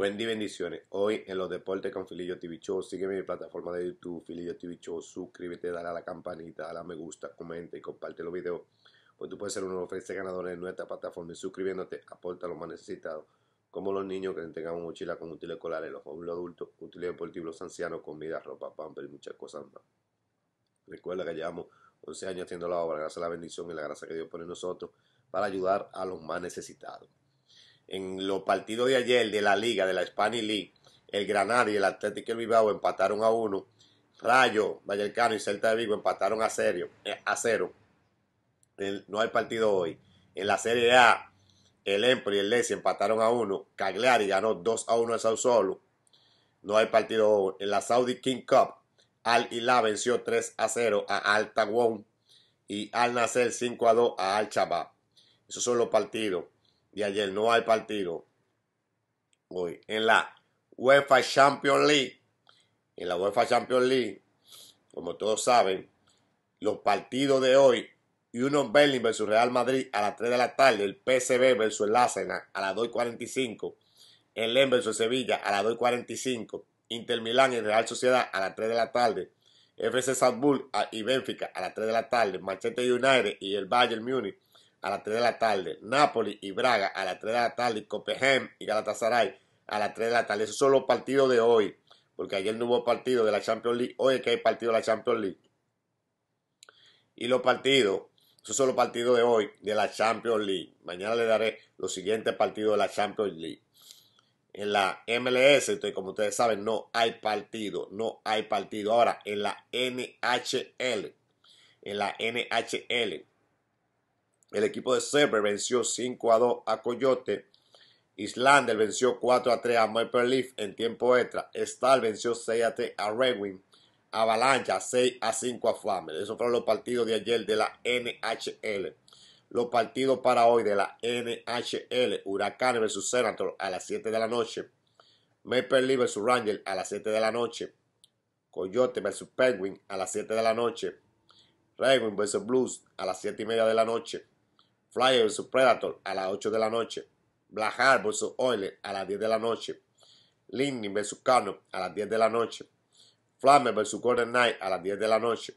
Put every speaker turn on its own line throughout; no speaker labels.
Buen bendiciones. Hoy en los deportes con Filillo TV Show. Sígueme en mi plataforma de YouTube, Filillo TV Show. Suscríbete, dale a la campanita, dale a me gusta, comenta y comparte los videos. Pues tú puedes ser uno de los 13 ganadores de nuestra plataforma y suscribiéndote aporta los más necesitados, Como los niños que tengamos mochila con útiles escolares, los jóvenes adultos, útiles deportivos, los ancianos, comida, ropa, pamper y muchas cosas más. Recuerda que llevamos 11 años haciendo la obra, gracias a la bendición y la gracia que Dios pone en nosotros para ayudar a los más necesitados en los partidos de ayer de la Liga, de la Spanish League, el Granada y el Atlético Bilbao empataron a uno. Rayo, Vallecano y Celta de Vigo empataron a, 0. Eh, cero. no hay partido hoy. En la Serie A, el Empoli y el Lecce empataron a uno. Cagliari ganó 2 a 1 a Sao Solo. No hay partido hoy. En la Saudi King Cup, Al ilah venció 3 a 0 a Al Tawon y Al Nasser 5 a 2 a Al Chabab. Esos son los partidos de ayer. No hay partido hoy. En la UEFA Champions League, en la UEFA Champions League, como todos saben, los partidos de hoy, Union Berlin versus Real Madrid a las 3 de la tarde, el PSV versus el Arsenal a las 2.45, el Lem versus Sevilla a las 2.45, Inter Milán y Real Sociedad a las 3 de la tarde, FC Salzburg y Benfica a las 3 de la tarde, Manchester United y el Bayern Múnich a las 3 de la tarde, Napoli y Braga a las 3 de la tarde, Copenhague y Galatasaray a las 3 de la tarde. Esos son los partidos de hoy, porque ayer no hubo partido de la Champions League, hoy es que hay partido de la Champions League. Y los partidos, esos son los partidos de hoy de la Champions League. Mañana le daré los siguientes partidos de la Champions League. En la MLS, como ustedes saben, no hay partido, no hay partido. Ahora, en la NHL, en la NHL, el equipo de Sever venció 5 a 2 a Coyote. Islander venció 4 a 3 a Maple Leaf en tiempo extra. Star venció 6 a 3 a Red Wing. Avalancha 6 a 5 a Flamer. Esos fueron los partidos de ayer de la NHL. Los partidos para hoy de la NHL. Huracán versus Senator a las 7 de la noche. Maple Leaf versus Ranger a las 7 de la noche. Coyote versus Penguin a las 7 de la noche. Red Wing versus Blues a las 7 y media de la noche. Flyer vs. Predator a las 8 de la noche, Blackheart vs. Oiler a las 10 de la noche, Lightning vs. Cano a las 10 de la noche, Flamer vs. Golden Knight a las 10 de la noche,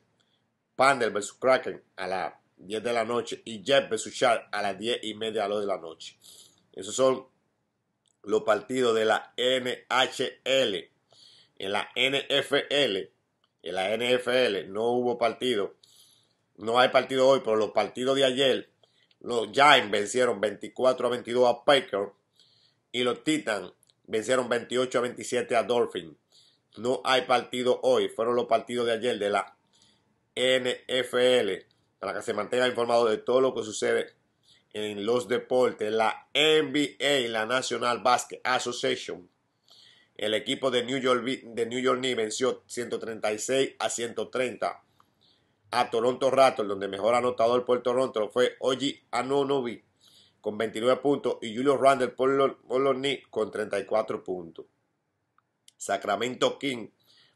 Pandel vs. Kraken a las 10 de la noche y Jeff vs. Shark a las 10 y media de la noche. Esos son los partidos de la NHL. En la NFL, en la NFL no hubo partido. No hay partido hoy, pero los partidos de ayer los Giants vencieron 24 a 22 a Packers y los Titans vencieron 28 a 27 a Dolphins. No hay partido hoy, fueron los partidos de ayer de la NFL. Para que se mantenga informado de todo lo que sucede en los deportes, la NBA, la National Basket Association. El equipo de New York, de New York Knicks venció 136 a 130 a Toronto Raptors, donde mejor anotador por Toronto fue Oji Anonobi con 29 puntos y Julio Randle por los, Knicks con 34 puntos. Sacramento King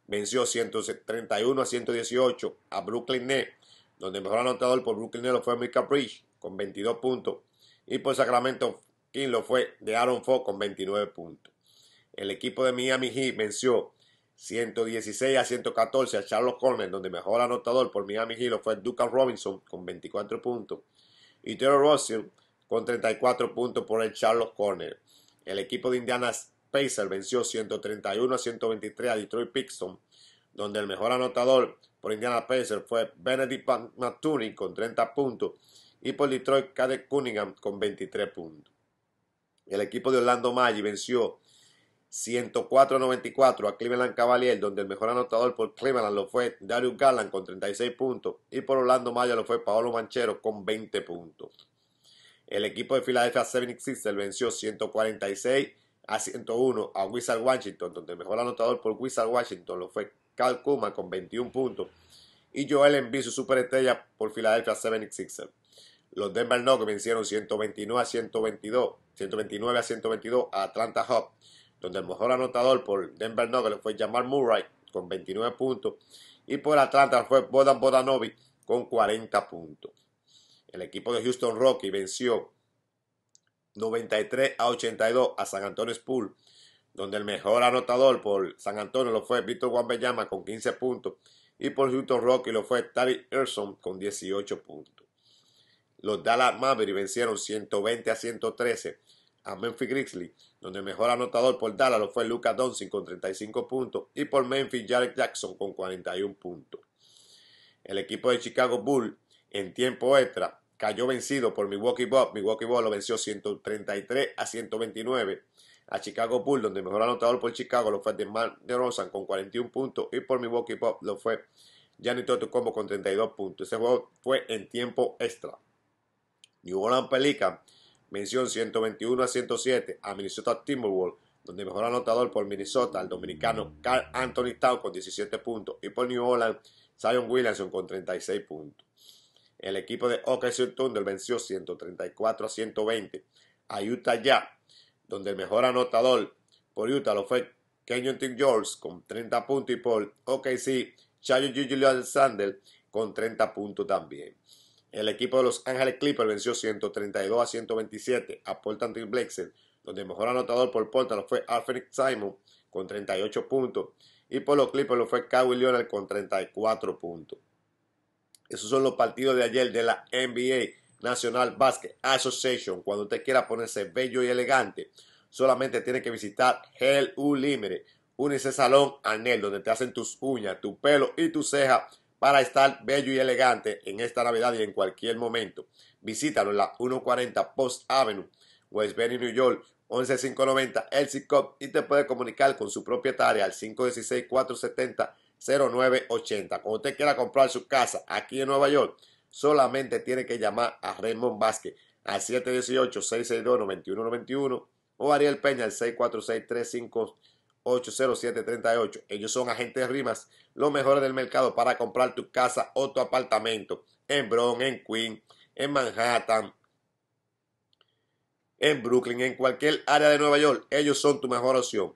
venció 131 a 118 a Brooklyn Nets, donde mejor anotador por Brooklyn Nets lo fue Mika Bridge con 22 puntos y por Sacramento King lo fue de Aaron Fox con 29 puntos. El equipo de Miami Heat venció 116 a 114 a Charles corner donde mejor anotador por Miami Hill fue Duca Robinson con 24 puntos y Terry Russell con 34 puntos por el Charles Corner. El equipo de Indiana Pacers venció 131 a 123 a Detroit Pistons, donde el mejor anotador por Indiana Pacers fue Benedict maturing con 30 puntos y por Detroit Cade Cunningham con 23 puntos. El equipo de Orlando Maggi venció 104-94 a Cleveland Cavaliers, donde el mejor anotador por Cleveland lo fue Darius Garland con 36 puntos y por Orlando Maya lo fue Paolo Manchero con 20 puntos. El equipo de Philadelphia 76ers venció 146 a 101 a Wizard Washington, donde el mejor anotador por Wizard Washington lo fue Calcuma Kuma con 21 puntos y Joel Embiid, su superestrella por Philadelphia 76ers. Los Denver Nuggets vencieron 129 a 122, 129 a 122 a Atlanta Hawks donde el mejor anotador por Denver Nuggets fue Jamal Murray con 29 puntos y por Atlanta fue Bodan Bodanovi con 40 puntos. El equipo de Houston Rocky venció 93 a 82 a San Antonio Spurs, donde el mejor anotador por San Antonio lo fue Víctor Guambellama con 15 puntos y por Houston Rocky lo fue Tari Erson con 18 puntos. Los Dallas Mavericks vencieron 120 a 113 a Memphis Grizzlies donde el mejor anotador por Dallas lo fue Lucas Doncic con 35 puntos y por Memphis Jared Jackson con 41 puntos. El equipo de Chicago Bull, en tiempo extra cayó vencido por Milwaukee Bucks. Milwaukee Bucks lo venció 133 a 129 a Chicago Bull, donde el mejor anotador por Chicago lo fue Demar DeRozan con 41 puntos y por Milwaukee Bucks lo fue Gianni Combo con 32 puntos. Ese juego fue en tiempo extra. New Orleans Pelicans Mención 121 a 107 a Minnesota Timberwolves, donde mejor anotador por Minnesota el dominicano Carl Anthony Town con 17 puntos y por New Orleans Zion Williamson con 36 puntos. El equipo de OKC Thunder venció 134 a 120 a Utah Jazz, donde el mejor anotador por Utah lo fue Kenyon T. George con 30 puntos y por OKC Chayo Gigi Alexander con 30 puntos también. El equipo de Los Ángeles Clippers venció 132 a 127 a Portland Trail Blazers, donde el mejor anotador por Portland fue Alfred Simon con 38 puntos y por los Clippers lo fue Kawhi Leonard con 34 puntos. Esos son los partidos de ayer de la NBA National Basket Association. Cuando usted quiera ponerse bello y elegante, solamente tiene que visitar Hell U Limere, Únese Salón Anel, donde te hacen tus uñas, tu pelo y tu ceja para estar bello y elegante en esta Navidad y en cualquier momento. Visítanos en la 140 Post Avenue, West Bend, New York, 11590, Elsie Cop, y te puede comunicar con su propietaria al 516-470-0980. Cuando usted quiera comprar su casa aquí en Nueva York, solamente tiene que llamar a Raymond Vázquez al 718-662-9191 o Ariel Peña al 646 350 80738. Ellos son agentes de rimas, los mejores del mercado para comprar tu casa o tu apartamento en Bronx, en Queen, en Manhattan, en Brooklyn, en cualquier área de Nueva York. Ellos son tu mejor opción.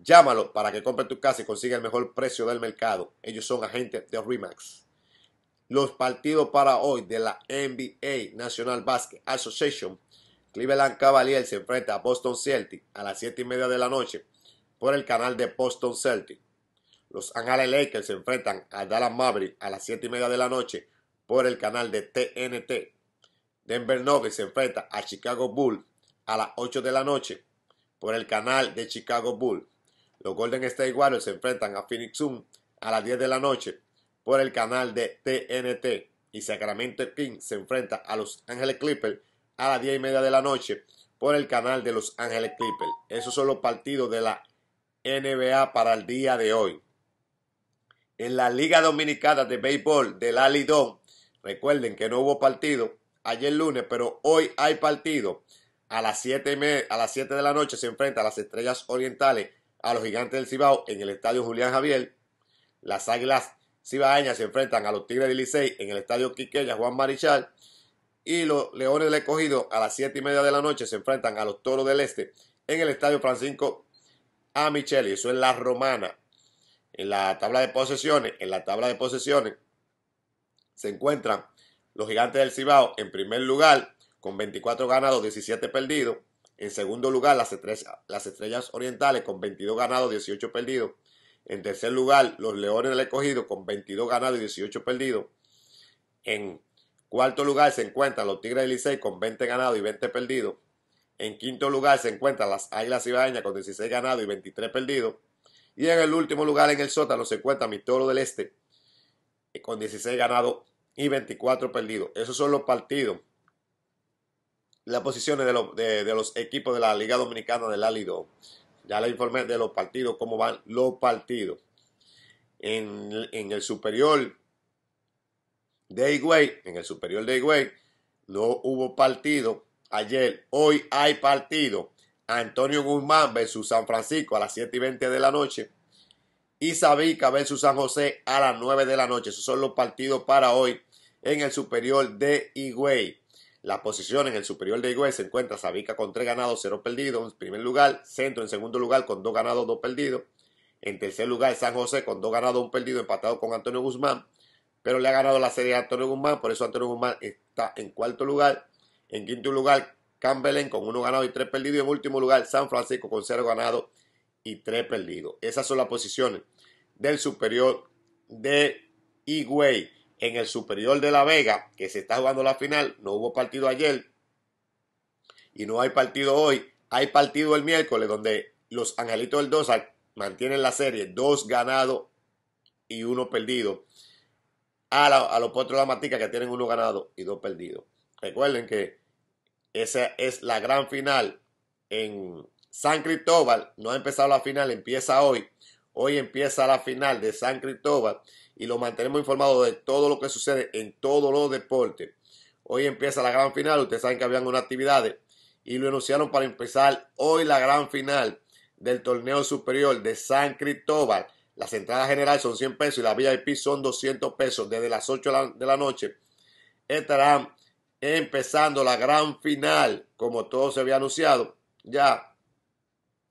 Llámalo para que compre tu casa y consiga el mejor precio del mercado. Ellos son agentes de RIMAX. Los partidos para hoy de la NBA National Basket Association. Cleveland Cavaliers se enfrenta a Boston Celtics a las 7 y media de la noche por el canal de Boston Celtic. Los Angeles Lakers se enfrentan a Dallas Maverick a las 7 y media de la noche por el canal de TNT. Denver Nuggets se enfrenta a Chicago Bulls a las 8 de la noche por el canal de Chicago Bulls. Los Golden State Warriors se enfrentan a Phoenix Zoom. a las 10 de la noche por el canal de TNT. Y Sacramento Kings se enfrenta a Los Ángeles Clippers a las 10 y media de la noche por el canal de Los Ángeles Clippers. Esos son los partidos de la NBA para el día de hoy. En la Liga Dominicana de Béisbol del Alidón, recuerden que no hubo partido ayer lunes, pero hoy hay partido. A las 7, de la noche se enfrentan a las Estrellas Orientales a los Gigantes del Cibao en el Estadio Julián Javier. Las Águilas Cibaeñas se enfrentan a los Tigres del Licey en el Estadio Quiqueya Juan Marichal. Y los Leones del Escogido a las 7 y media de la noche se enfrentan a los Toros del Este en el Estadio Francisco a ah, Michelle. Y eso es la romana. En la tabla de posesiones, en la tabla de posesiones se encuentran los gigantes del Cibao en primer lugar con 24 ganados, 17 perdidos. En segundo lugar, las estrellas, orientales con 22 ganados, 18 perdidos. En tercer lugar, los Leones del Escogido con 22 ganados y 18 perdidos. En cuarto lugar se encuentran los Tigres del Licey con 20 ganados y 20 perdidos. En quinto lugar se encuentran las Águilas Ibañas con 16 ganados y 23 perdidos. Y en el último lugar en el sótano se encuentra mi toro del Este eh, con 16 ganados y 24 perdidos. Esos son los partidos, las posiciones de los, equipos de la Liga Dominicana del la Ya les informé de los partidos, cómo van los partidos. En, en el superior de Higüey, en el superior de Higüey, no hubo partido ayer, hoy hay partido. Antonio Guzmán versus San Francisco a las 7 y 20 de la noche. Y Sabica versus San José a las 9 de la noche. Esos son los partidos para hoy en el superior de Higüey. La posición en el superior de Higüey se encuentra Sabica con 3 ganados, 0 perdidos en primer lugar. Centro en segundo lugar con 2 ganados, 2 perdidos. En tercer lugar San José con 2 ganados, 1 perdido empatado con Antonio Guzmán. Pero le ha ganado la serie a Antonio Guzmán, por eso Antonio Guzmán está en cuarto lugar. En quinto lugar, Campbell con uno ganado y tres perdidos. Y en último lugar, San Francisco con cero ganado y tres perdidos. Esas son las posiciones del superior de Higüey. En el superior de La Vega, que se está jugando la final, no hubo partido ayer y no hay partido hoy. Hay partido el miércoles donde los Angelitos del Dosa mantienen la serie, dos ganados y uno perdido. A, los potros de la matica que tienen uno ganado y dos perdidos. Recuerden que esa es la gran final en San Cristóbal. No ha empezado la final, empieza hoy. Hoy empieza la final de San Cristóbal y lo mantenemos informado de todo lo que sucede en todos los deportes. Hoy empieza la gran final. Ustedes saben que habían unas actividades y lo anunciaron para empezar hoy la gran final del torneo superior de San Cristóbal. Las entradas generales son 100 pesos y la VIP son 200 pesos. Desde las 8 de la noche estarán empezando la gran final, como todo se había anunciado, ya,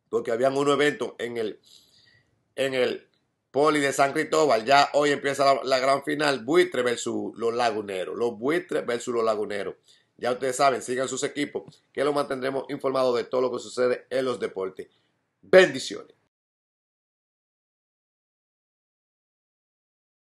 porque habían un evento en el, en el Poli de San Cristóbal, ya hoy empieza la, gran final, Buitre versus los Laguneros, los Buitres versus los Laguneros. Ya ustedes saben, sigan sus equipos, que los mantendremos informados de todo lo que sucede en los deportes. Bendiciones.